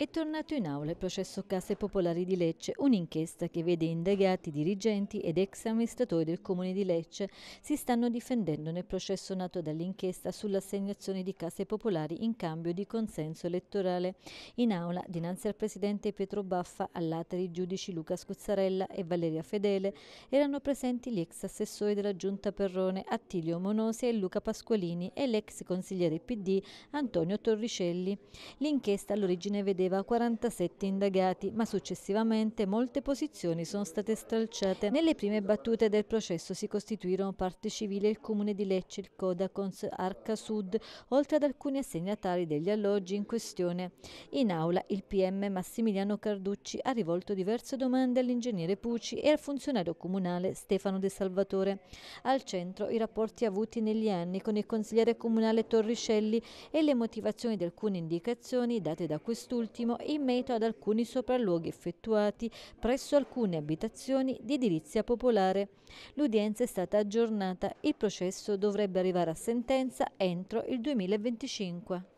È tornato in aula il processo Case Popolari di Lecce, un'inchiesta che vede indagati dirigenti ed ex amministratori del comune di Lecce si stanno difendendo nel processo nato dall'inchiesta sull'assegnazione di case popolari in cambio di consenso elettorale. In aula, dinanzi al presidente Pietro Baffa, all'ateri i giudici Luca Scuzzarella e Valeria Fedele, erano presenti gli ex assessori della giunta Perrone Attilio Monosi e Luca Pasqualini e l'ex consigliere PD Antonio Torricelli. L'inchiesta all'origine vedeva aveva 47 indagati, ma successivamente molte posizioni sono state stralciate. Nelle prime battute del processo si costituirono parte civile il Comune di Lecce, il Codacons, Arca Sud, oltre ad alcuni assegnatari degli alloggi in questione. In aula il PM Massimiliano Carducci ha rivolto diverse domande all'ingegnere Pucci e al funzionario comunale Stefano De Salvatore. Al centro i rapporti avuti negli anni con il consigliere comunale Torricelli e le motivazioni di alcune indicazioni date da quest'ultimo Settimo in merito ad alcuni sopralluoghi effettuati presso alcune abitazioni di edilizia popolare. L'udienza è stata aggiornata, il processo dovrebbe arrivare a sentenza entro il 2025.